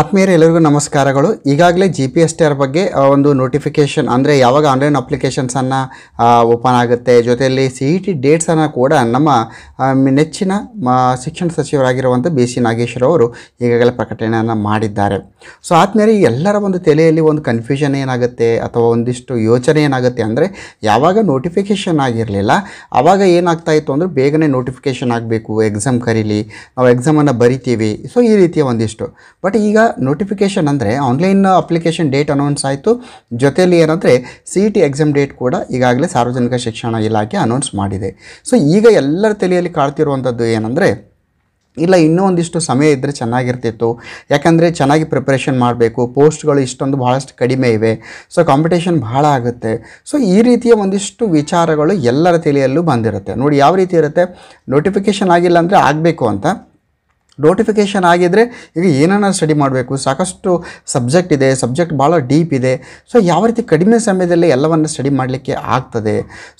ಆತ್ಮೀಯರು ಎಲ್ಲರಿಗೂ ನಮಸ್ಕಾರಗಳು ಈಗಾಗಲೇ G P S T R ಬಗ್ಗೆ ಒಂದು ನೋಟಿಫಿಕೇಷನ್ ಅಂದರೆ ಯಾವಾಗ ಆನ್ಲೈನ್ ಅಪ್ಲಿಕೇಶನ್ಸನ್ನು ಓಪನ್ ಆಗುತ್ತೆ ಜೊತೆಯಲ್ಲಿ ಸಿ ಇ ಟಿ ಡೇಟ್ಸನ್ನು ಕೂಡ ನಮ್ಮ ನೆಚ್ಚಿನ ಶಿಕ್ಷಣ ಸಚಿವರಾಗಿರುವಂಥ ಬಿ ಸಿ ಅವರು ಈಗಾಗಲೇ ಪ್ರಕಟಣೆಯನ್ನು ಮಾಡಿದ್ದಾರೆ ಸೊ ಈ ಎಲ್ಲರ ಒಂದು ತಲೆಯಲ್ಲಿ ಒಂದು ಕನ್ಫ್ಯೂಷನ್ ಏನಾಗುತ್ತೆ ಅಥವಾ ಒಂದಿಷ್ಟು ಯೋಚನೆ ಏನಾಗುತ್ತೆ ಅಂದರೆ ಯಾವಾಗ ನೋಟಿಫಿಕೇಷನ್ ಆಗಿರಲಿಲ್ಲ ಆವಾಗ ಏನಾಗ್ತಾ ಇತ್ತು ಅಂದರೆ ಬೇಗನೆ ನೋಟಿಫಿಕೇಷನ್ ಆಗಬೇಕು ಎಕ್ಸಾಮ್ ಕರೀಲಿ ನಾವು ಎಕ್ಸಾಮನ್ನು ಬರಿತೀವಿ ಸೊ ಈ ರೀತಿಯ ಒಂದಿಷ್ಟು ಬಟ್ ಈಗ ನೋಟಿಫಿಕೇಷನ್ ಅಂದರೆ ಆನ್ಲೈನ್ ಅಪ್ಲಿಕೇಶನ್ ಡೇಟ್ ಅನೌನ್ಸ್ ಆಯಿತು ಜೊತೆಯಲ್ಲಿ ಏನಂದರೆ C E T exam date ಕೂಡ ಈಗಾಗಲೇ ಸಾರ್ವಜನಿಕ ಶಿಕ್ಷಣ ಇಲಾಖೆ ಅನೌನ್ಸ್ ಮಾಡಿದೆ ಸೊ ಈಗ ಎಲ್ಲರ ತಲೆಯಲ್ಲಿ ಕಾಡ್ತಿರುವಂಥದ್ದು ಏನಂದರೆ ಇಲ್ಲ ಇನ್ನೂ ಒಂದಿಷ್ಟು ಸಮಯ ಇದ್ದರೆ ಚೆನ್ನಾಗಿರ್ತಿತ್ತು ಯಾಕಂದರೆ ಚೆನ್ನಾಗಿ ಪ್ರಿಪ್ರೇಷನ್ ಮಾಡಬೇಕು ಪೋಸ್ಟ್ಗಳು ಇಷ್ಟೊಂದು ಭಾಳಷ್ಟು ಕಡಿಮೆ ಇವೆ ಸೊ ಕಾಂಪಿಟೇಷನ್ ಭಾಳ ಆಗುತ್ತೆ ಸೊ ಈ ರೀತಿಯ ಒಂದಿಷ್ಟು ವಿಚಾರಗಳು ಎಲ್ಲರ ತಲೆಯಲ್ಲೂ ಬಂದಿರುತ್ತೆ ನೋಡಿ ಯಾವ ರೀತಿ ಇರುತ್ತೆ ನೋಟಿಫಿಕೇಷನ್ ಆಗಿಲ್ಲ ಅಂದರೆ ಆಗಬೇಕು ಅಂತ ನೋಟಿಫಿಕೇಷನ್ ಆಗಿದ್ದರೆ ಈಗ ಏನನ್ನ ಸ್ಟಡಿ ಮಾಡಬೇಕು ಸಾಕಷ್ಟು ಸಬ್ಜೆಕ್ಟ್ ಇದೆ ಸಬ್ಜೆಕ್ಟ್ ಭಾಳ ಡೀಪ್ ಇದೆ ಸೊ ಯಾವ ರೀತಿ ಕಡಿಮೆ ಸಮಯದಲ್ಲಿ ಎಲ್ಲವನ್ನು ಸ್ಟಡಿ ಮಾಡಲಿಕ್ಕೆ ಆಗ್ತದೆ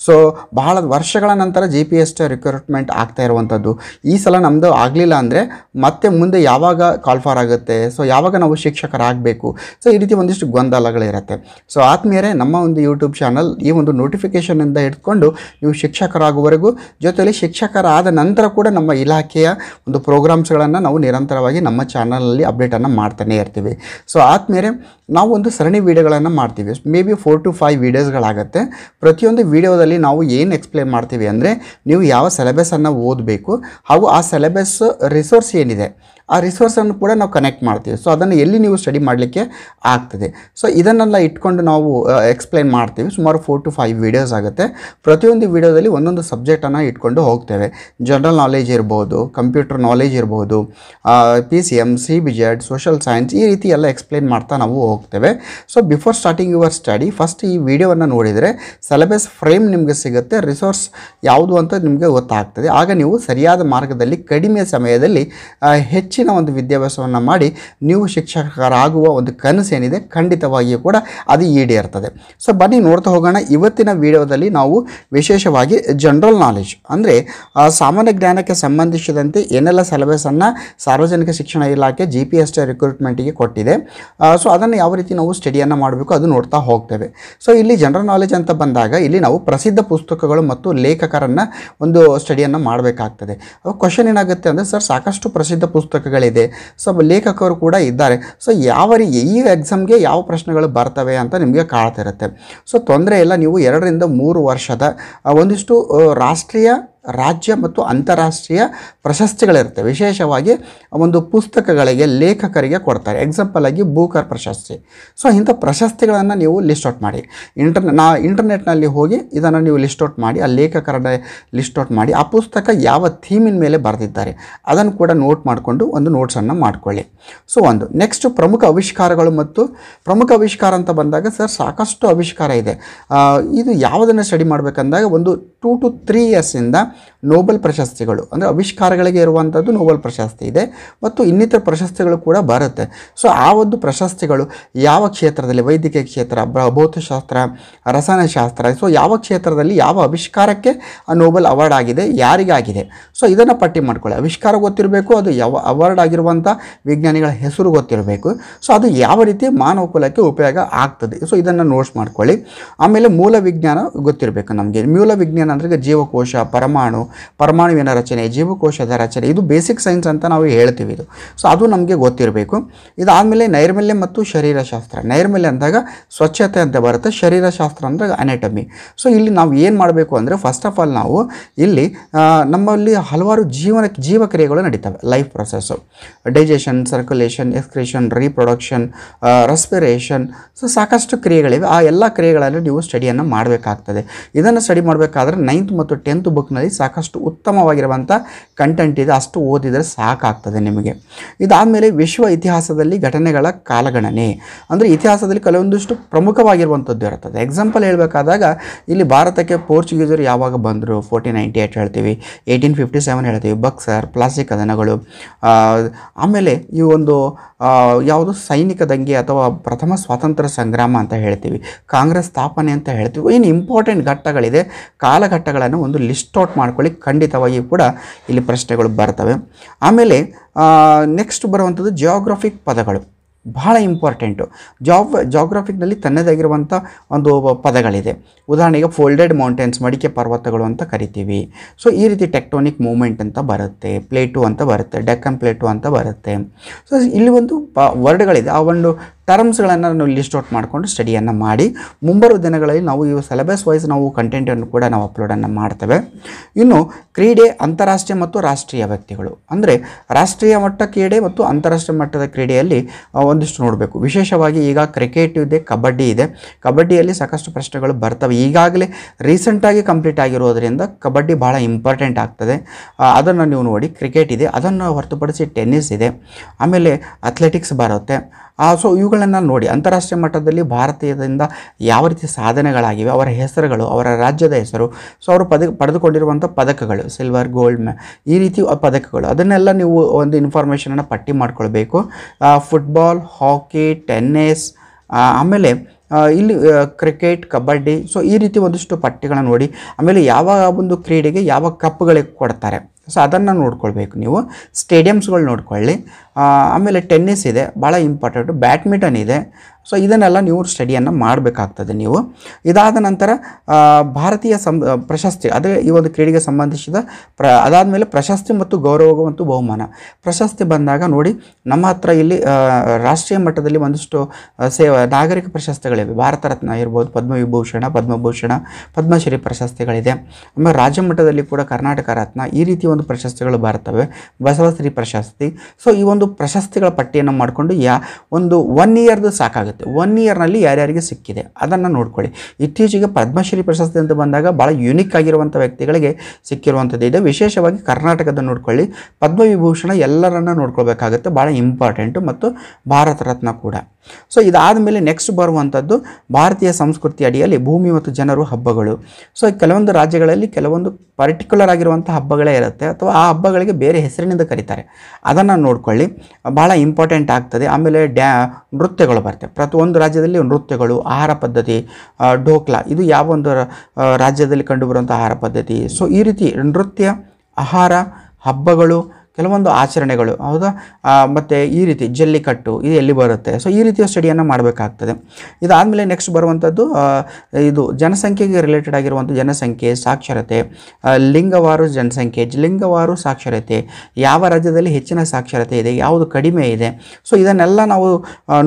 ಸೊ ಭಾಳ ವರ್ಷಗಳ ನಂತರ G P S T recruitment ಆಗ್ತಾ ಇರುವಂಥದ್ದು ಈ ಸಲ ನಮ್ಮದು ಆಗಲಿಲ್ಲ ಅಂದರೆ ಮತ್ತೆ ಮುಂದೆ ಯಾವಾಗ ಕಾಲ್ ಫಾರ್ ಆಗುತ್ತೆ ಸೊ ಯಾವಾಗ ನಾವು ಶಿಕ್ಷಕರಾಗಬೇಕು ಸೊ ಈ ರೀತಿ ಒಂದಿಷ್ಟು ಗೊಂದಲಗಳಿರುತ್ತೆ ಸೊ ಆದ್ಮೇಲೆ ನಮ್ಮ ಒಂದು ಯೂಟ್ಯೂಬ್ ಚಾನಲ್ ಈ ಒಂದು ನೋಟಿಫಿಕೇಷನಿಂದ ಹಿಡ್ಕೊಂಡು ನೀವು ಶಿಕ್ಷಕರಾಗುವವರೆಗೂ ಜೊತೆಯಲ್ಲಿ ಶಿಕ್ಷಕರಾದ ನಂತರ ಕೂಡ ನಮ್ಮ ಇಲಾಖೆಯ ಒಂದು ಪ್ರೋಗ್ರಾಮ್ಸ್ಗಳನ್ನು ನಾವು ನಿರಂತರವಾಗಿ ನಮ್ಮ ಚಾನಲಲ್ಲಿ ಅಪ್ಡೇಟನ್ನು ಮಾಡ್ತಾನೆ ಇರ್ತೀವಿ ಸೊ ಆದಮೇಲೆ ನಾವು ಒಂದು ಸರಣಿ ವೀಡಿಯೋಗಳನ್ನು ಮಾಡ್ತೀವಿ maybe four to five ವೀಡಿಯೋಸ್ಗಳಾಗುತ್ತೆ ಪ್ರತಿಯೊಂದು ವೀಡಿಯೋದಲ್ಲಿ ನಾವು ಏನು ಎಕ್ಸ್ಪ್ಲೇನ್ ಮಾಡ್ತೀವಿ ಅಂದರೆ ನೀವು ಯಾವ ಸೆಲೆಬಸ್ಸನ್ನು ಓದಬೇಕು ಹಾಗೂ ಆ ಸೆಲೆಬಸ್ ರಿಸೋರ್ಸ್ ಏನಿದೆ ಆ ರಿಸೋರ್ಸನ್ನು ಕೂಡ ನಾವು ಕನೆಕ್ಟ್ ಮಾಡ್ತೀವಿ ಸೊ ಅದನ್ನು ಎಲ್ಲಿ ನೀವು ಸ್ಟಡಿ ಮಾಡಲಿಕ್ಕೆ ಆಗ್ತದೆ ಸೊ ಇದನ್ನೆಲ್ಲ ಇಟ್ಕೊಂಡು ನಾವು ಎಕ್ಸ್ಪ್ಲೇನ್ ಮಾಡ್ತೀವಿ ಸುಮಾರು ಫೋರ್ ಟು ಫೈವ್ ವೀಡಿಯೋಸ್ ಆಗುತ್ತೆ ಪ್ರತಿಯೊಂದು ವೀಡಿಯೋದಲ್ಲಿ ಒಂದೊಂದು ಸಬ್ಜೆಕ್ಟನ್ನು ಇಟ್ಕೊಂಡು ಹೋಗ್ತೇವೆ ಜನರಲ್ ನಾಲೆಜ್ ಇರ್ಬೋದು ಕಂಪ್ಯೂಟರ್ ನಾಲೆಜ್ ಇರ್ಬೋದು P C M C B Z social science ಈ ರೀತಿ ಎಲ್ಲ ಎಕ್ಸ್ಪ್ಲೇನ್ ಮಾಡ್ತಾ ನಾವು ಹೋಗ್ತೀವಿ ಹೋಗ್ತೇವೆ so before starting your study first ಈ ವಿಡಿಯೋವನ್ನು ನೋಡಿದರೆ ಸಿಲೆಬಸ್ ಫ್ರೇಮ್ ನಿಮಗೆ ಸಿಗುತ್ತೆ ರಿಸೋರ್ಸ್ ಯಾವುದು ಅಂತ ನಿಮಗೆ ಗೊತ್ತಾಗ್ತದೆ ಆಗ ನೀವು ಸರಿಯಾದ ಮಾರ್ಗದಲ್ಲಿ ಕಡಿಮೆ ಸಮಯದಲ್ಲಿ ಹೆಚ್ಚಿನ ಒಂದು ವಿದ್ಯಾಭ್ಯಾಸವನ್ನು ಮಾಡಿ ನೀವು ಶಿಕ್ಷಕರಾಗುವ ಒಂದು ಕನಸೇನಿದೆ ಖಂಡಿತವಾಗಿಯೂ ಕೂಡ ಅದು ಈಡೇರ್ತದೆ ಸೊ ಬನ್ನಿ ನೋಡ್ತಾ ಹೋಗೋಣ ಇವತ್ತಿನ ವಿಡಿಯೋದಲ್ಲಿ ನಾವು ವಿಶೇಷವಾಗಿ ಜನರಲ್ ನಾಲೆಜ್ ಅಂದರೆ ಸಾಮಾನ್ಯ ಜ್ಞಾನಕ್ಕೆ ಸಂಬಂಧಿಸಿದಂತೆ ಏನೆಲ್ಲ ಸಿಲೆಬಸನ್ನು ಸಾರ್ವಜನಿಕ ಶಿಕ್ಷಣ ಇಲಾಖೆ ಜಿ ಪಿ ಎಸ್ ಟಿ ರಿಕ್ರೂಟ್ಮೆಂಟಿಗೆ ಕೊಟ್ಟಿದೆ ಸೊ ಅದನ್ನು ಯಾವ ರೀತಿ ನಾವು ಸ್ಟಡಿಯನ್ನು ಮಾಡಬೇಕು ಅದು ನೋಡ್ತಾ ಹೋಗ್ತೇವೆ ಸೊ ಇಲ್ಲಿ ಜನರಲ್ ನಾಲೆಜ್ ಅಂತ ಬಂದಾಗ ಇಲ್ಲಿ ನಾವು ಪ್ರಸಿದ್ಧ ಪುಸ್ತಕಗಳು ಮತ್ತು ಲೇಖಕರನ್ನು ಒಂದು ಸ್ಟಡಿಯನ್ನು ಮಾಡಬೇಕಾಗ್ತದೆ ಕ್ವಶನ್ ಏನಾಗುತ್ತೆ ಅಂದರೆ ಸರ್ ಸಾಕಷ್ಟು ಪ್ರಸಿದ್ಧ ಪುಸ್ತಕಗಳಿದೆ ಸೊ ಲೇಖಕರು ಕೂಡ ಇದ್ದಾರೆ ಸೊ ಯಾವ ಈ ಎಕ್ಸಾಮ್ಗೆ ಯಾವ ಪ್ರಶ್ನೆಗಳು ಬರ್ತವೆ ಅಂತ ನಿಮಗೆ ಇರುತ್ತೆ ಸೊ ತೊಂದರೆ ಇಲ್ಲ ನೀವು ಎರಡರಿಂದ ಮೂರು ವರ್ಷದ ಒಂದಿಷ್ಟು ರಾಷ್ಟ್ರೀಯ ರಾಜ್ಯ ಮತ್ತು ಅಂತಾರಾಷ್ಟ್ರೀಯ ಪ್ರಶಸ್ತಿಗಳಿರುತ್ತೆ ವಿಶೇಷವಾಗಿ ಒಂದು ಪುಸ್ತಕಗಳಿಗೆ ಲೇಖಕರಿಗೆ ಕೊಡ್ತಾರೆ ಎಕ್ಸಾಂಪಲ್ ಆಗಿ ಬೂಕರ್ ಪ್ರಶಸ್ತಿ ಸೊ ಇಂಥ ಪ್ರಶಸ್ತಿಗಳನ್ನು ನೀವು ಲಿಸ್ಟ್ ಔಟ್ ಮಾಡಿ ಇಂಟರ್ನೆ ನಾ ಇಂಟರ್ನೆಟ್ನಲ್ಲಿ ಹೋಗಿ ಇದನ್ನು ನೀವು ಲಿಸ್ಟ್ ಔಟ್ ಮಾಡಿ ಆ ಲೇಖಕರ ಲಿಸ್ಟ್ ಔಟ್ ಮಾಡಿ ಆ ಪುಸ್ತಕ ಯಾವ ಥೀಮಿನ ಮೇಲೆ ಬರೆದಿದ್ದಾರೆ ಅದನ್ನು ಕೂಡ ನೋಟ್ ಮಾಡಿಕೊಂಡು ಒಂದು ನೋಟ್ಸನ್ನು ಮಾಡಿಕೊಳ್ಳಿ ಸೊ ಒಂದು ನೆಕ್ಸ್ಟ್ ಪ್ರಮುಖ ಆವಿಷ್ಕಾರಗಳು ಮತ್ತು ಪ್ರಮುಖ ಆವಿಷ್ಕಾರ ಅಂತ ಬಂದಾಗ ಸರ್ ಸಾಕಷ್ಟು ಆವಿಷ್ಕಾರ ಇದೆ ಇದು ಯಾವುದನ್ನು ಸ್ಟಡಿ ಮಾಡಬೇಕಂದಾಗ ಒಂದು 2 to 3 as in ನೋಬೆಲ್ ಪ್ರಶಸ್ತಿಗಳು ಅಂದರೆ ಆವಿಷ್ಕಾರಗಳಿಗೆ ಇರುವಂಥದ್ದು ನೋಬೆಲ್ ಪ್ರಶಸ್ತಿ ಇದೆ ಮತ್ತು ಇನ್ನಿತರ ಪ್ರಶಸ್ತಿಗಳು ಕೂಡ ಬರುತ್ತೆ ಸೊ ಆ ಒಂದು ಪ್ರಶಸ್ತಿಗಳು ಯಾವ ಕ್ಷೇತ್ರದಲ್ಲಿ ವೈದ್ಯಕೀಯ ಕ್ಷೇತ್ರ ಭೌತಶಾಸ್ತ್ರ ರಸಾಯನಶಾಸ್ತ್ರ ಸೊ ಯಾವ ಕ್ಷೇತ್ರದಲ್ಲಿ ಯಾವ ಆವಿಷ್ಕಾರಕ್ಕೆ ಆ ನೋಬೆಲ್ ಅವಾರ್ಡ್ ಆಗಿದೆ ಯಾರಿಗಾಗಿದೆ ಸೊ ಇದನ್ನು ಪಟ್ಟಿ ಮಾಡ್ಕೊಳ್ಳಿ ಆವಿಷ್ಕಾರ ಗೊತ್ತಿರಬೇಕು ಅದು ಯಾವ ಅವಾರ್ಡ್ ಆಗಿರುವಂಥ ವಿಜ್ಞಾನಿಗಳ ಹೆಸರು ಗೊತ್ತಿರಬೇಕು ಸೊ ಅದು ಯಾವ ರೀತಿ ಮಾನವ ಕುಲಕ್ಕೆ ಉಪಯೋಗ ಆಗ್ತದೆ ಸೊ ಇದನ್ನು ನೋಟ್ಸ್ ಮಾಡ್ಕೊಳ್ಳಿ ಆಮೇಲೆ ಮೂಲ ವಿಜ್ಞಾನ ಗೊತ್ತಿರಬೇಕು ನಮಗೆ ಮೂಲ ವಿಜ್ಞಾನ ಅಂದರೆ ಜೀವಕೋಶ ಪರಮಾಣು ಪರಮಾಣುವಿನ ರಚನೆ ಜೀವಕೋಶದ ರಚನೆ ಇದು ಬೇಸಿಕ್ ಸೈನ್ಸ್ ಅಂತ ನಾವು ಹೇಳ್ತೀವಿ ಇದು ಸೊ ಅದು ನಮಗೆ ಗೊತ್ತಿರಬೇಕು ಇದಾದಮೇಲೆ ನೈರ್ಮಲ್ಯ ಮತ್ತು ಶರೀರಶಾಸ್ತ್ರ ನೈರ್ಮಲ್ಯ ಅಂದಾಗ ಸ್ವಚ್ಛತೆ ಅಂತ ಬರುತ್ತೆ ಶರೀರಶಾಸ್ತ್ರ ಅಂದಾಗ ಅನೆಟಮಿ ಸೊ ಇಲ್ಲಿ ನಾವು ಏನು ಮಾಡಬೇಕು ಅಂದರೆ ಫಸ್ಟ್ ಆಫ್ ಆಲ್ ನಾವು ಇಲ್ಲಿ ನಮ್ಮಲ್ಲಿ ಹಲವಾರು ಜೀವನ ಜೀವಕ್ರಿಯೆಗಳು ನಡೀತವೆ life process digestion circulation excretion reproduction respiration so ಸಾಕಷ್ಟು ಕ್ರಿಯೆಗಳಿವೆ ಆ ಎಲ್ಲ ಕ್ರಿಯೆಗಳಲ್ಲಿ ನೀವು ಸ್ಟಡಿಯನ್ನು ಮಾಡಬೇಕಾಗ್ತದೆ ಇದನ್ನು ಸ್ಟಡಿ ಮಾಡಬೇಕಾದ್ರೆ ನೈನ್ತ್ ಮತ್ತು ಟೆಂತ್ ಬುಕ್ನಲ್ಲಿ ಸಾಕಷ್ಟು ಸಾಕಷ್ಟು ಉತ್ತಮವಾಗಿರುವಂಥ ಕಂಟೆಂಟ್ ಇದೆ ಅಷ್ಟು ಓದಿದರೆ ಸಾಕಾಗ್ತದೆ ನಿಮಗೆ ಇದಾದಮೇಲೆ ವಿಶ್ವ ಇತಿಹಾಸದಲ್ಲಿ ಘಟನೆಗಳ ಕಾಲಗಣನೆ ಅಂದರೆ ಇತಿಹಾಸದಲ್ಲಿ ಕೆಲವೊಂದಿಷ್ಟು ಪ್ರಮುಖವಾಗಿರುವಂಥದ್ದು ಇರುತ್ತದೆ ಎಕ್ಸಾಂಪಲ್ ಹೇಳಬೇಕಾದಾಗ ಇಲ್ಲಿ ಭಾರತಕ್ಕೆ ಪೋರ್ಚುಗೀಸರು ಯಾವಾಗ ಬಂದರು ಫೋರ್ಟೀನ್ ನೈಂಟಿ ಏಟ್ ಹೇಳ್ತೀವಿ ಏಯ್ಟೀನ್ ಫಿಫ್ಟಿ ಸೆವೆನ್ ಹೇಳ್ತೀವಿ ಬಕ್ಸರ್ ಪ್ಲಾಸ್ಟಿಕ್ ಕದನಗಳು ಆಮೇಲೆ ಈ ಒಂದು ಯಾವುದು ಸೈನಿಕ ದಂಗೆ ಅಥವಾ ಪ್ರಥಮ ಸ್ವಾತಂತ್ರ್ಯ ಸಂಗ್ರಾಮ ಅಂತ ಹೇಳ್ತೀವಿ ಕಾಂಗ್ರೆಸ್ ಸ್ಥಾಪನೆ ಅಂತ ಹೇಳ್ತೀವಿ ಏನು ಇಂಪಾರ್ಟೆಂಟ್ ಘಟ್ಟಗಳಿದೆ ಕಾಲಘಟ್ಟಗಳನ್ನು ಒಂದು ಲಿಸ್ಟ್ ಔಟ್ ಮಾಡ್ಕೊಳ್ಳಿ ಖಂಡಿತವಾಗಿಯೂ ಕೂಡ ಇಲ್ಲಿ ಪ್ರಶ್ನೆಗಳು ಬರ್ತವೆ ಆಮೇಲೆ ನೆಕ್ಸ್ಟ್ ಬರುವಂಥದ್ದು ಜಿಯೋಗ್ರಫಿಕ್ ಪದಗಳು ಬಹಳ ಇಂಪಾರ್ಟೆಂಟು ಜಾಬ್ ಜಾಗ್ರಫಿಕ್ನಲ್ಲಿ ತನ್ನದಾಗಿರುವಂಥ ಒಂದು ಪದಗಳಿದೆ ಉದಾಹರಣೆಗೆ ಫೋಲ್ಡೆಡ್ ಮೌಂಟೇನ್ಸ್ ಮಡಿಕೆ ಪರ್ವತಗಳು ಅಂತ ಕರಿತೀವಿ ಸೊ ಈ ರೀತಿ ಟೆಕ್ಟೋನಿಕ್ ಮೂಮೆಂಟ್ ಅಂತ ಬರುತ್ತೆ ಪ್ಲೇಟು ಅಂತ ಬರುತ್ತೆ ಡೆಕ್ಕನ್ ಪ್ಲೇಟು ಅಂತ ಬರುತ್ತೆ ಸೊ ಇಲ್ಲಿ ಒಂದು ಪ ವರ್ಡ್ಗಳಿದೆ ಆ ಒಂದು ಟರ್ಮ್ಸ್ಗಳನ್ನು ನಾವು ಲಿಸ್ಟ್ ಔಟ್ ಮಾಡಿಕೊಂಡು ಸ್ಟಡಿಯನ್ನು ಮಾಡಿ ಮುಂಬರುವ ದಿನಗಳಲ್ಲಿ ನಾವು ಇವು ಸಿಲೆಬಸ್ ವೈಸ್ ನಾವು ಕಂಟೆಂಟನ್ನು ಕೂಡ ನಾವು ಅಪ್ಲೋಡನ್ನು ಮಾಡ್ತೇವೆ ಇನ್ನು ಕ್ರೀಡೆ ಅಂತಾರಾಷ್ಟ್ರೀಯ ಮತ್ತು ರಾಷ್ಟ್ರೀಯ ವ್ಯಕ್ತಿಗಳು ಅಂದರೆ ರಾಷ್ಟ್ರೀಯ ಮಟ್ಟ ಕ್ರೀಡೆ ಮತ್ತು ಅಂತಾರಾಷ್ಟ್ರೀಯ ಮಟ್ಟದ ಕ್ರೀಡೆಯಲ್ಲಿ ಒಂದಿಷ್ಟು ನೋಡಬೇಕು ವಿಶೇಷವಾಗಿ ಈಗ ಕ್ರಿಕೆಟ್ ಇದೆ ಕಬಡ್ಡಿ ಇದೆ ಕಬಡ್ಡಿಯಲ್ಲಿ ಸಾಕಷ್ಟು ಪ್ರಶ್ನೆಗಳು ಬರ್ತವೆ ಈಗಾಗಲೇ ರೀಸೆಂಟಾಗಿ ಕಂಪ್ಲೀಟ್ ಆಗಿರೋದರಿಂದ ಕಬಡ್ಡಿ ಭಾಳ ಇಂಪಾರ್ಟೆಂಟ್ ಆಗ್ತದೆ ಅದನ್ನು ನೀವು ನೋಡಿ ಕ್ರಿಕೆಟ್ ಇದೆ ಅದನ್ನು ಹೊರತುಪಡಿಸಿ ಟೆನ್ನಿಸ್ ಇದೆ ಆಮೇಲೆ ಅಥ್ಲೆಟಿಕ್ಸ್ ಬರುತ್ತೆ ಸೊ ಇವುಗಳನ್ನು ನೋಡಿ ಅಂತಾರಾಷ್ಟ್ರೀಯ ಮಟ್ಟದಲ್ಲಿ ಭಾರತೀಯದಿಂದ ಯಾವ ರೀತಿ ಸಾಧನೆಗಳಾಗಿವೆ ಅವರ ಹೆಸರುಗಳು ಅವರ ರಾಜ್ಯದ ಹೆಸರು ಸೊ ಅವರು ಪದ ಪಡೆದುಕೊಂಡಿರುವಂಥ ಪದಕಗಳು ಸಿಲ್ವರ್ ಗೋಲ್ಡ್ ಈ ರೀತಿ ಪದಕಗಳು ಅದನ್ನೆಲ್ಲ ನೀವು ಒಂದು ಇನ್ಫಾರ್ಮೇಷನನ್ನು ಪಟ್ಟಿ ಮಾಡ್ಕೊಳ್ಬೇಕು ಫುಟ್ಬಾಲ್ ಹಾಕಿ ಟೆನ್ನಿಸ್ ಆಮೇಲೆ ಇಲ್ಲಿ ಕ್ರಿಕೆಟ್ ಕಬಡ್ಡಿ ಸೊ ಈ ರೀತಿ ಒಂದಿಷ್ಟು ಪಟ್ಟಿಗಳನ್ನು ನೋಡಿ ಆಮೇಲೆ ಯಾವ ಒಂದು ಕ್ರೀಡೆಗೆ ಯಾವ ಕಪ್ಗಳಿಗೆ ಕೊಡ್ತಾರೆ ಸೊ ಅದನ್ನು ನೋಡ್ಕೊಳ್ಬೇಕು ನೀವು ಸ್ಟೇಡಿಯಮ್ಸ್ಗಳು ನೋಡ್ಕೊಳ್ಳಿ ಆಮೇಲೆ ಟೆನ್ನಿಸ್ ಇದೆ ಭಾಳ ಇಂಪಾರ್ಟೆಂಟು ಬ್ಯಾಡ್ಮಿಂಟನ್ ಇದೆ ಸೊ ಇದನ್ನೆಲ್ಲ ನೀವು ಸ್ಟಡಿಯನ್ನು ಮಾಡಬೇಕಾಗ್ತದೆ ನೀವು ಇದಾದ ನಂತರ ಭಾರತೀಯ ಸಂ ಪ್ರಶಸ್ತಿ ಅದೇ ಈ ಒಂದು ಕ್ರೀಡೆಗೆ ಸಂಬಂಧಿಸಿದ ಪ್ರ ಅದಾದ ಮೇಲೆ ಪ್ರಶಸ್ತಿ ಮತ್ತು ಗೌರವ ಮತ್ತು ಬಹುಮಾನ ಪ್ರಶಸ್ತಿ ಬಂದಾಗ ನೋಡಿ ನಮ್ಮ ಹತ್ರ ಇಲ್ಲಿ ರಾಷ್ಟ್ರೀಯ ಮಟ್ಟದಲ್ಲಿ ಒಂದಿಷ್ಟು ಸೇವಾ ನಾಗರಿಕ ಪ್ರಶಸ್ತಿಗಳಿವೆ ಭಾರತ ರತ್ನ ಇರ್ಬೋದು ಪದ್ಮವಿಭೂಷಣ ಪದ್ಮಭೂಷಣ ಪದ್ಮಶ್ರೀ ಪ್ರಶಸ್ತಿಗಳಿದೆ ಆಮೇಲೆ ರಾಜ್ಯ ಮಟ್ಟದಲ್ಲಿ ಕೂಡ ಕರ್ನಾಟಕ ರತ್ನ ಈ ರೀತಿ ಒಂದು ಪ್ರಶಸ್ತಿಗಳು ಬರ್ತವೆ ಬಸವಶ್ರೀ ಪ್ರಶಸ್ತಿ ಸೊ ಈ ಒಂದು ಪ್ರಶಸ್ತಿಗಳ ಪಟ್ಟಿಯನ್ನು ಮಾಡಿಕೊಂಡು ಯಾ ಒಂದು ಒನ್ ಇಯರ್ದು ಸಾಕಾಗುತ್ತೆ ಆಗುತ್ತೆ ಒನ್ ಇಯರ್ನಲ್ಲಿ ಯಾರ್ಯಾರಿಗೆ ಸಿಕ್ಕಿದೆ ಅದನ್ನು ನೋಡ್ಕೊಳ್ಳಿ ಇತ್ತೀಚೆಗೆ ಪದ್ಮಶ್ರೀ ಪ್ರಶಸ್ತಿ ಅಂತ ಬಂದಾಗ ಭಾಳ ಯುನಿಕ್ ಆಗಿರುವಂಥ ವ್ಯಕ್ತಿಗಳಿಗೆ ಸಿಕ್ಕಿರುವಂಥದ್ದು ಇದೆ ವಿಶೇಷವಾಗಿ ಕರ್ನಾಟಕದ ನೋಡ್ಕೊಳ್ಳಿ ಪದ್ಮವಿಭೂಷಣ ಎಲ್ಲರನ್ನ ನೋಡ್ಕೊಳ್ಬೇಕಾಗುತ್ತೆ ಭಾಳ ಇಂಪಾರ್ಟೆಂಟು ಮತ್ತು ಭಾರತ ರತ್ನ ಕೂಡ ಸೊ ಇದಾದ ಮೇಲೆ ನೆಕ್ಸ್ಟ್ ಬರುವಂಥದ್ದು ಭಾರತೀಯ ಸಂಸ್ಕೃತಿ ಅಡಿಯಲ್ಲಿ ಭೂಮಿ ಮತ್ತು ಜನರು ಹಬ್ಬಗಳು ಸೊ ಕೆಲವೊಂದು ರಾಜ್ಯಗಳಲ್ಲಿ ಕೆಲವೊಂದು ಪರ್ಟಿಕ್ಯುಲರ್ ಆಗಿರುವಂಥ ಹಬ್ಬಗಳೇ ಇರುತ್ತೆ ಅಥವಾ ಆ ಹಬ್ಬಗಳಿಗೆ ಬೇರೆ ಹೆಸರಿನಿಂದ ಕರೀತಾರೆ ಅದನ್ನು ನೋಡ್ಕೊಳ್ಳಿ ಭಾಳ ಇಂಪಾರ್ಟೆಂಟ್ ಆಗ್ತದೆ ಆಮೇಲೆ ಡ್ಯಾ ನೃತ್ಯಗಳು ಬರ್ತವೆ ಪ್ರತಿಯೊಂದು ರಾಜ್ಯದಲ್ಲಿ ನೃತ್ಯಗಳು ಆಹಾರ ಪದ್ಧತಿ ಡೋಕ್ಲಾ ಇದು ಯಾವ ಒಂದು ರಾಜ್ಯದಲ್ಲಿ ಕಂಡುಬರುವಂಥ ಆಹಾರ ಪದ್ಧತಿ ಸೊ ಈ ರೀತಿ ನೃತ್ಯ ಆಹಾರ ಹಬ್ಬಗಳು ಕೆಲವೊಂದು ಆಚರಣೆಗಳು ಹೌದಾ ಮತ್ತು ಈ ರೀತಿ ಜಲ್ಲಿಕಟ್ಟು ಇದು ಎಲ್ಲಿ ಬರುತ್ತೆ ಸೊ ಈ ರೀತಿಯ ಸ್ಟಡಿಯನ್ನು ಮಾಡಬೇಕಾಗ್ತದೆ ಇದಾದಮೇಲೆ ನೆಕ್ಸ್ಟ್ ಬರುವಂಥದ್ದು ಇದು ಜನಸಂಖ್ಯೆಗೆ ರಿಲೇಟೆಡ್ ಆಗಿರುವಂಥ ಜನಸಂಖ್ಯೆ ಸಾಕ್ಷರತೆ ಲಿಂಗವಾರು ಜನಸಂಖ್ಯೆ ಲಿಂಗವಾರು ಸಾಕ್ಷರತೆ ಯಾವ ರಾಜ್ಯದಲ್ಲಿ ಹೆಚ್ಚಿನ ಸಾಕ್ಷರತೆ ಇದೆ ಯಾವುದು ಕಡಿಮೆ ಇದೆ ಸೊ ಇದನ್ನೆಲ್ಲ ನಾವು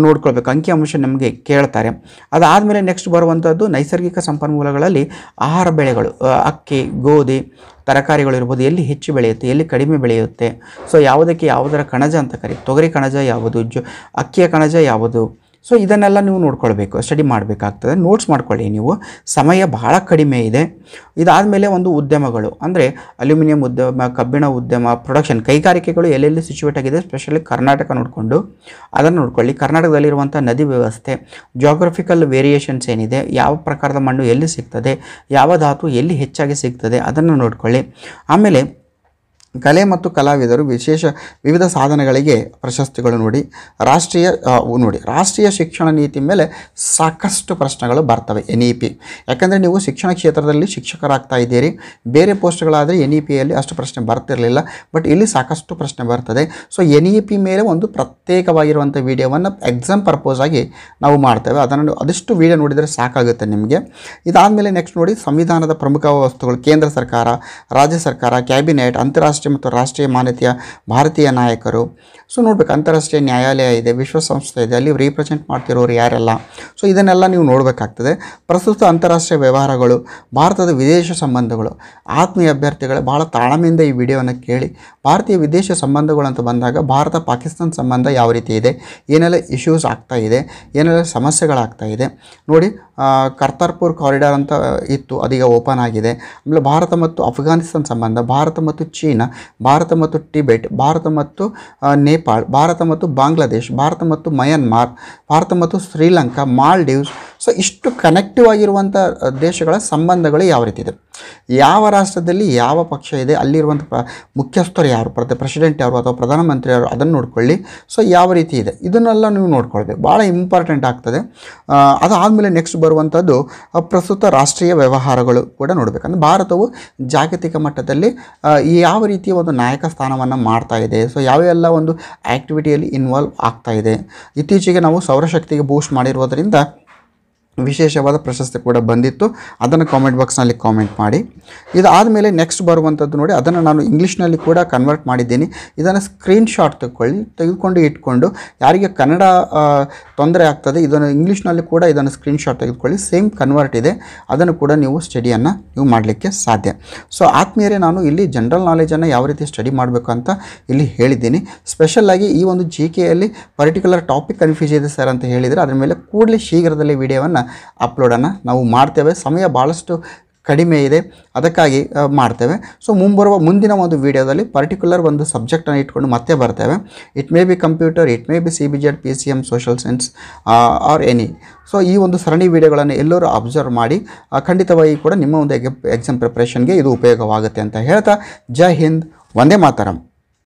ನೋಡ್ಕೊಳ್ಬೇಕು ಅಂಕಿಅಂಶ ನಮಗೆ ಕೇಳ್ತಾರೆ ಅದಾದಮೇಲೆ ನೆಕ್ಸ್ಟ್ ಬರುವಂಥದ್ದು ನೈಸರ್ಗಿಕ ಸಂಪನ್ಮೂಲಗಳಲ್ಲಿ ಆಹಾರ ಬೆಳೆಗಳು ಅಕ್ಕಿ ಗೋಧಿ ತರಕಾರಿಗಳು ಇರ್ಬೋದು ಎಲ್ಲಿ ಹೆಚ್ಚು ಬೆಳೆಯುತ್ತೆ ಎಲ್ಲಿ ಕಡಿಮೆ ಬೆಳೆಯುತ್ತೆ ಸೊ ಯಾವುದಕ್ಕೆ ಯಾವುದರ ಕಣಜ ಅಂತ ಕರಿ ತೊಗರಿ ಕಣಜ ಯಾವುದು ಜೊ ಅಕ್ಕಿಯ ಕಣಜ ಯಾವುದು ಸೊ ಇದನ್ನೆಲ್ಲ ನೀವು ನೋಡ್ಕೊಳ್ಬೇಕು ಸ್ಟಡಿ ಮಾಡಬೇಕಾಗ್ತದೆ ನೋಟ್ಸ್ ಮಾಡ್ಕೊಳ್ಳಿ ನೀವು ಸಮಯ ಬಹಳ ಕಡಿಮೆ ಇದೆ ಇದಾದ ಮೇಲೆ ಒಂದು ಉದ್ಯಮಗಳು ಅಂದರೆ ಅಲ್ಯೂಮಿನಿಯಂ ಉದ್ಯಮ ಕಬ್ಬಿಣ ಉದ್ಯಮ ಪ್ರೊಡಕ್ಷನ್ ಕೈಗಾರಿಕೆಗಳು ಎಲ್ಲೆಲ್ಲಿ ಸಿಚುವೇಟ್ ಆಗಿದೆ ಸ್ಪೆಷಲಿ ಕರ್ನಾಟಕ ನೋಡಿಕೊಂಡು ಅದನ್ನು ನೋಡ್ಕೊಳ್ಳಿ ಕರ್ನಾಟಕದಲ್ಲಿರುವಂಥ ನದಿ ವ್ಯವಸ್ಥೆ ಜೋಗ್ರಫಿಕಲ್ ವೇರಿಯೇಷನ್ಸ್ ಏನಿದೆ ಯಾವ ಪ್ರಕಾರದ ಮಣ್ಣು ಎಲ್ಲಿ ಸಿಗ್ತದೆ ಯಾವ ಧಾತು ಎಲ್ಲಿ ಹೆಚ್ಚಾಗಿ ಸಿಗ್ತದೆ ಅದನ್ನು ನೋಡಿಕೊಳ್ಳಿ ಆಮೇಲೆ ಕಲೆ ಮತ್ತು ಕಲಾವಿದರು ವಿಶೇಷ ವಿವಿಧ ಸಾಧನೆಗಳಿಗೆ ಪ್ರಶಸ್ತಿಗಳು ನೋಡಿ ರಾಷ್ಟ್ರೀಯ ನೋಡಿ ರಾಷ್ಟ್ರೀಯ ಶಿಕ್ಷಣ ನೀತಿ ಮೇಲೆ ಸಾಕಷ್ಟು ಪ್ರಶ್ನೆಗಳು ಬರ್ತವೆ ಎನ್ ಇ ಪಿ ಯಾಕಂದರೆ ನೀವು ಶಿಕ್ಷಣ ಕ್ಷೇತ್ರದಲ್ಲಿ ಶಿಕ್ಷಕರಾಗ್ತಾ ಇದ್ದೀರಿ ಬೇರೆ ಪೋಸ್ಟ್ಗಳಾದರೆ ಎನ್ ಇ ಪಿಯಲ್ಲಿ ಅಷ್ಟು ಪ್ರಶ್ನೆ ಬರ್ತಿರಲಿಲ್ಲ ಬಟ್ ಇಲ್ಲಿ ಸಾಕಷ್ಟು ಪ್ರಶ್ನೆ ಬರ್ತದೆ ಸೊ ಎನ್ ಇ ಪಿ ಮೇಲೆ ಒಂದು ಪ್ರತ್ಯೇಕವಾಗಿರುವಂಥ ವಿಡಿಯೋವನ್ನು ಎಕ್ಸಾಮ್ ಪರ್ಪೋಸ್ ಆಗಿ ನಾವು ಮಾಡ್ತೇವೆ ಅದನ್ನು ಅದಷ್ಟು ವಿಡಿಯೋ ನೋಡಿದರೆ ಸಾಕಾಗುತ್ತೆ ನಿಮಗೆ ಇದಾದಮೇಲೆ ನೆಕ್ಸ್ಟ್ ನೋಡಿ ಸಂವಿಧಾನದ ಪ್ರಮುಖ ವಸ್ತುಗಳು ಕೇಂದ್ರ ಸರ್ಕಾರ ರಾಜ್ಯ ಸರ್ಕಾರ ಕ್ಯಾಬಿನೆಟ್ ಅಂತಾರಾಷ್ಟ್ರೀಯ ಅಂತಾರಾಷ್ಟ್ರೀಯ ಮತ್ತು ರಾಷ್ಟ್ರೀಯ ಮಾನ್ಯತೆಯ ಭಾರತೀಯ ನಾಯಕರು ಸೊ ನೋಡ್ಬೇಕು ಅಂತಾರಾಷ್ಟ್ರೀಯ ನ್ಯಾಯಾಲಯ ಇದೆ ವಿಶ್ವಸಂಸ್ಥೆ ಇದೆ ಅಲ್ಲಿ ರೀಪ್ರೆಸೆಂಟ್ ಮಾಡ್ತಿರೋರು ಯಾರೆಲ್ಲ ಸೊ ಇದನ್ನೆಲ್ಲ ನೀವು ನೋಡಬೇಕಾಗ್ತದೆ ಪ್ರಸ್ತುತ ಅಂತಾರಾಷ್ಟ್ರೀಯ ವ್ಯವಹಾರಗಳು ಭಾರತದ ವಿದೇಶ ಸಂಬಂಧಗಳು ಆತ್ಮೀಯ ಅಭ್ಯರ್ಥಿಗಳು ಭಾಳ ತಾಳ್ಮೆಯಿಂದ ಈ ವಿಡಿಯೋವನ್ನು ಕೇಳಿ ಭಾರತೀಯ ವಿದೇಶ ಸಂಬಂಧಗಳು ಅಂತ ಬಂದಾಗ ಭಾರತ ಪಾಕಿಸ್ತಾನ ಸಂಬಂಧ ಯಾವ ರೀತಿ ಇದೆ ಏನೆಲ್ಲ ಇಶ್ಯೂಸ್ ಆಗ್ತಾ ಇದೆ ಏನೆಲ್ಲ ಸಮಸ್ಯೆಗಳಾಗ್ತಾ ಇದೆ ನೋಡಿ ಕರ್ತಾರ್ಪುರ್ ಕಾರಿಡಾರ್ ಅಂತ ಇತ್ತು ಅದೀಗ ಓಪನ್ ಆಗಿದೆ ಆಮೇಲೆ ಭಾರತ ಮತ್ತು ಅಫ್ಘಾನಿಸ್ತಾನ್ ಸಂಬಂಧ ಭಾರತ ಮತ್ತು ಚೀನಾ ಭಾರತ ಮತ್ತು ಟಿಬೆಟ್ ಭಾರತ ಮತ್ತು ನೇಪಾಳ್ ಭಾರತ ಮತ್ತು ಬಾಂಗ್ಲಾದೇಶ್ ಭಾರತ ಮತ್ತು ಮಯನ್ಮಾರ್ ಭಾರತ ಮತ್ತು ಶ್ರೀಲಂಕಾ ಮಾಲ್ಡೀವ್ಸ್ ಸೊ ಇಷ್ಟು ಕನೆಕ್ಟಿವ್ ಆಗಿರುವಂಥ ದೇಶಗಳ ಸಂಬಂಧಗಳು ಯಾವ ರೀತಿ ಇದೆ ಯಾವ ರಾಷ್ಟ್ರದಲ್ಲಿ ಯಾವ ಪಕ್ಷ ಇದೆ ಅಲ್ಲಿರುವಂಥ ಪ ಮುಖ್ಯಸ್ಥರು ಯಾರು ಪ್ರತಿ ಪ್ರೆಸಿಡೆಂಟ್ ಯಾರು ಅಥವಾ ಪ್ರಧಾನಮಂತ್ರಿ ಯಾರು ಅದನ್ನು ನೋಡ್ಕೊಳ್ಳಿ ಸೊ ಯಾವ ರೀತಿ ಇದೆ ಇದನ್ನೆಲ್ಲ ನೀವು ನೋಡ್ಕೊಳ್ಬೇಕು ಭಾಳ ಇಂಪಾರ್ಟೆಂಟ್ ಆಗ್ತದೆ ಅದಾದಮೇಲೆ ನೆಕ್ಸ್ಟ್ ಬರುವಂಥದ್ದು ಪ್ರಸ್ತುತ ರಾಷ್ಟ್ರೀಯ ವ್ಯವಹಾರಗಳು ಕೂಡ ನೋಡಬೇಕಂದ್ರೆ ಭಾರತವು ಜಾಗತಿಕ ಮಟ್ಟದಲ್ಲಿ ಯಾವ ರೀತಿಯ ಒಂದು ನಾಯಕ ಸ್ಥಾನವನ್ನು ಮಾಡ್ತಾ ಇದೆ ಸೊ ಎಲ್ಲ ಒಂದು ಆ್ಯಕ್ಟಿವಿಟಿಯಲ್ಲಿ ಇನ್ವಾಲ್ವ್ ಆಗ್ತಾ ಇದೆ ಇತ್ತೀಚೆಗೆ ನಾವು ಸೌರಶಕ್ತಿಗೆ ಬೂಸ್ಟ್ ಮಾಡಿರುವುದರಿಂದ ವಿಶೇಷವಾದ ಪ್ರಶಸ್ತಿ ಕೂಡ ಬಂದಿತ್ತು ಅದನ್ನು ಕಾಮೆಂಟ್ ಬಾಕ್ಸ್ನಲ್ಲಿ ಕಾಮೆಂಟ್ ಮಾಡಿ ಇದಾದ ಮೇಲೆ ನೆಕ್ಸ್ಟ್ ಬರುವಂಥದ್ದು ನೋಡಿ ಅದನ್ನು ನಾನು ಇಂಗ್ಲೀಷ್ನಲ್ಲಿ ಕೂಡ ಕನ್ವರ್ಟ್ ಮಾಡಿದ್ದೀನಿ ಇದನ್ನು ಸ್ಕ್ರೀನ್ಶಾಟ್ ತಗೊಳ್ಳಿ ತೆಗೆದುಕೊಂಡು ಇಟ್ಕೊಂಡು ಯಾರಿಗೆ ಕನ್ನಡ ತೊಂದರೆ ಆಗ್ತದೆ ಇದನ್ನು ಇಂಗ್ಲೀಷ್ನಲ್ಲಿ ಕೂಡ ಇದನ್ನು ಸ್ಕ್ರೀನ್ಶಾಟ್ ತೆಗೆದುಕೊಳ್ಳಿ ಸೇಮ್ ಕನ್ವರ್ಟ್ ಇದೆ ಅದನ್ನು ಕೂಡ ನೀವು ಸ್ಟಡಿಯನ್ನು ನೀವು ಮಾಡಲಿಕ್ಕೆ ಸಾಧ್ಯ ಸೊ ಆತ್ಮೀಯರೇ ನಾನು ಇಲ್ಲಿ ಜನರಲ್ ನಾಲೆಜನ್ನು ಯಾವ ರೀತಿ ಸ್ಟಡಿ ಮಾಡಬೇಕು ಅಂತ ಇಲ್ಲಿ ಹೇಳಿದ್ದೀನಿ ಸ್ಪೆಷಲ್ಲಾಗಿ ಈ ಒಂದು ಜಿ ಕೆಯಲ್ಲಿ ಪರ್ಟಿಕ್ಯುಲರ್ ಟಾಪಿಕ್ ಕನ್ಫ್ಯೂಸ್ ಇದೆ ಸರ್ ಅಂತ ಹೇಳಿದರೆ ಅದರ ಮೇಲೆ ಕೂಡಲೇ ಶೀಘ್ರದಲ್ಲೇ ವಿಡಿಯೋವನ್ನು ಅಪ್ಲೋಡನ್ನು ನಾವು ಮಾಡ್ತೇವೆ ಸಮಯ ಭಾಳಷ್ಟು ಕಡಿಮೆ ಇದೆ ಅದಕ್ಕಾಗಿ ಮಾಡ್ತೇವೆ ಸೊ ಮುಂಬರುವ ಮುಂದಿನ ಒಂದು ವೀಡಿಯೋದಲ್ಲಿ ಪರ್ಟಿಕ್ಯುಲರ್ ಒಂದು ಸಬ್ಜೆಕ್ಟನ್ನು ಇಟ್ಕೊಂಡು ಮತ್ತೆ ಬರ್ತೇವೆ it may be computer it may be C B Z P C M social science or any so ಈ ಒಂದು ಸರಣಿ ವಿಡಿಯೋಗಳನ್ನು ಎಲ್ಲರೂ ಅಬ್ಸರ್ವ್ ಮಾಡಿ ಖಂಡಿತವಾಗಿ ಕೂಡ ನಿಮ್ಮ ಒಂದು ಎಕ್ಸಾಮ್ ಪ್ರಿಪ್ರೇಷನ್ಗೆ ಇದು ಉಪಯೋಗವಾಗುತ್ತೆ ಅಂತ ಹೇಳ್ತಾ ಜೈ ಹಿಂದ್ ಒಂದೇ ಮಾತರಂ